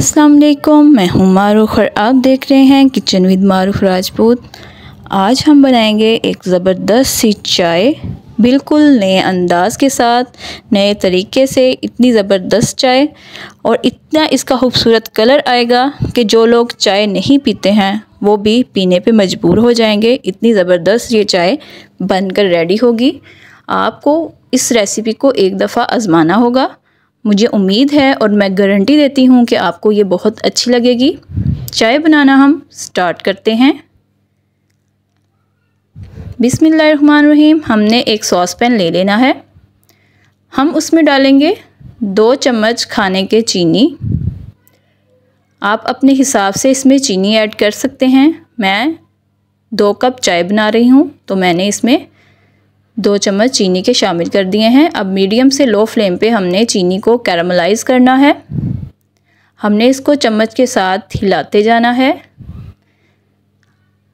अस्सलाम वालेकुम मैं हूँ मारूख और आप देख रहे हैं किचन विद मारूफ राजपूत आज हम बनाएंगे एक ज़बरदस्त सी चाय बिल्कुल नए अंदाज के साथ नए तरीके से इतनी ज़बरदस्त चाय और इतना इसका खूबसूरत कलर आएगा कि जो लोग चाय नहीं पीते हैं वो भी पीने पे मजबूर हो जाएंगे इतनी ज़बरदस्त ये चाय बनकर रेडी होगी आपको इस रेसिपी को एक दफ़ा आज़माना होगा मुझे उम्मीद है और मैं गारंटी देती हूँ कि आपको ये बहुत अच्छी लगेगी चाय बनाना हम स्टार्ट करते हैं रहीम हमने एक सॉस पैन ले लेना है हम उसमें डालेंगे दो चम्मच खाने के चीनी आप अपने हिसाब से इसमें चीनी ऐड कर सकते हैं मैं दो कप चाय बना रही हूँ तो मैंने इसमें दो चम्मच चीनी के शामिल कर दिए हैं अब मीडियम से लो फ्लेम पे हमने चीनी को कैरमलाइज करना है हमने इसको चम्मच के साथ हिलाते जाना है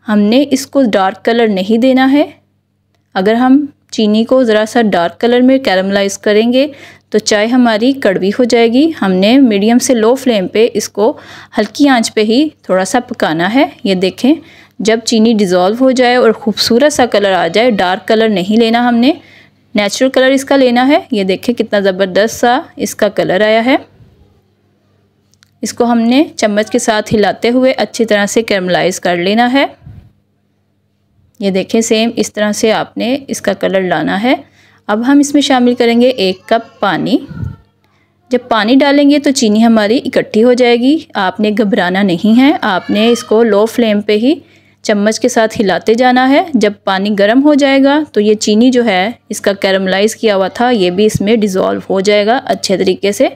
हमने इसको डार्क कलर नहीं देना है अगर हम चीनी को ज़रा सा डार्क कलर में कैरमलाइज करेंगे तो चाय हमारी कड़वी हो जाएगी हमने मीडियम से लो फ्लेम पे इसको हल्की आंच पे ही थोड़ा सा पकाना है ये देखें जब चीनी डिज़ोल्व हो जाए और ख़ूबसूरत सा कलर आ जाए डार्क कलर नहीं लेना हमने नेचुरल कलर इसका लेना है ये देखें कितना ज़बरदस्त सा इसका कलर आया है इसको हमने चम्मच के साथ हिलाते हुए अच्छी तरह से कैरमलाइज कर लेना है ये देखें सेम इस तरह से आपने इसका कलर लाना है अब हम इसमें शामिल करेंगे एक कप पानी जब पानी डालेंगे तो चीनी हमारी इकट्ठी हो जाएगी आपने घबराना नहीं है आपने इसको लो फ्लेम पे ही चम्मच के साथ हिलाते जाना है जब पानी गर्म हो जाएगा तो ये चीनी जो है इसका कैरमलाइज किया हुआ था ये भी इसमें डिज़ोल्व हो जाएगा अच्छे तरीके से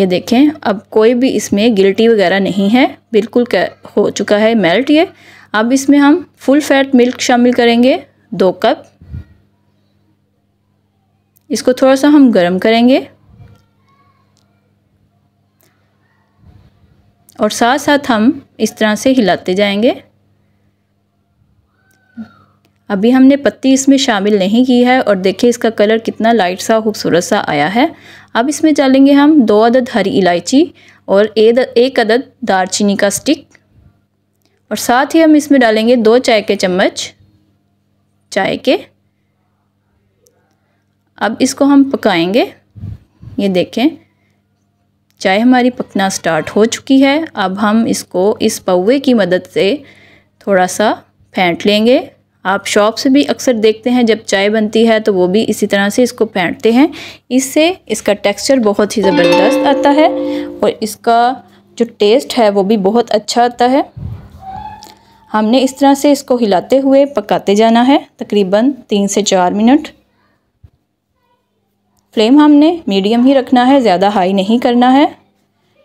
ये देखें अब कोई भी इसमें गिल्टी वगैरह नहीं है बिल्कुल हो चुका है मेल्ट ये अब इसमें हम फुल फैट मिल्क शामिल करेंगे दो कप इसको थोड़ा सा हम गर्म करेंगे और साथ साथ हम इस तरह से हिलाते जाएंगे अभी हमने पत्ती इसमें शामिल नहीं की है और देखिए इसका कलर कितना लाइट सा खूबसूरत सा आया है अब इसमें डालेंगे हम दो अदद हरी इलायची और एक अदद दारचीनी का स्टिक और साथ ही हम इसमें डालेंगे दो चाय के चम्मच चाय के अब इसको हम पकाएंगे ये देखें चाय हमारी पकना स्टार्ट हो चुकी है अब हम इसको इस पौवे की मदद से थोड़ा सा फेंट लेंगे आप शॉप से भी अक्सर देखते हैं जब चाय बनती है तो वो भी इसी तरह से इसको फेंटते हैं इससे इसका टेक्सचर बहुत ही ज़बरदस्त आता है और इसका जो टेस्ट है वो भी बहुत अच्छा आता है हमने इस तरह से इसको हिलाते हुए पकाते जाना है तकरीबन तीन से चार मिनट फ्लेम हमने मीडियम ही रखना है ज़्यादा हाई नहीं करना है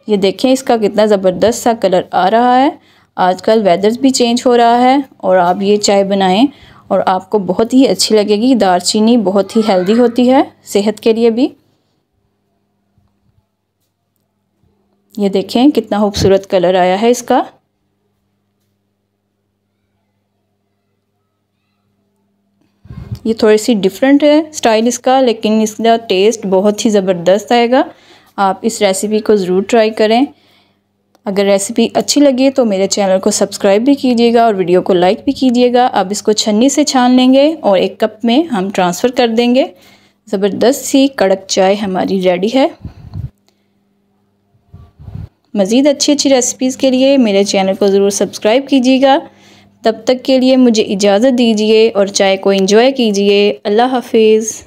ये देखें इसका कितना ज़बरदस्त सा कलर आ रहा है आजकल वेदर भी चेंज हो रहा है और आप ये चाय बनाएं और आपको बहुत ही अच्छी लगेगी दारचीनी बहुत ही हेल्दी होती है सेहत के लिए भी ये देखें कितना खूबसूरत कलर आया है इसका ये थोड़ी सी डिफरेंट है स्टाइल इसका लेकिन इसका टेस्ट बहुत ही ज़बरदस्त आएगा आप इस रेसिपी को ज़रूर ट्राई करें अगर रेसिपी अच्छी लगी तो मेरे चैनल को सब्सक्राइब भी कीजिएगा और वीडियो को लाइक भी कीजिएगा अब इसको छन्नी से छान लेंगे और एक कप में हम ट्रांसफ़र कर देंगे ज़बरदस्त सी कड़क चाय हमारी रेडी है मज़ीद अच्छी अच्छी रेसिपीज़ के लिए मेरे चैनल को ज़रूर सब्सक्राइब कीजिएगा तब तक के लिए मुझे इजाज़त दीजिए और चाय को इन्जॉय कीजिए अल्लाह हाफिज़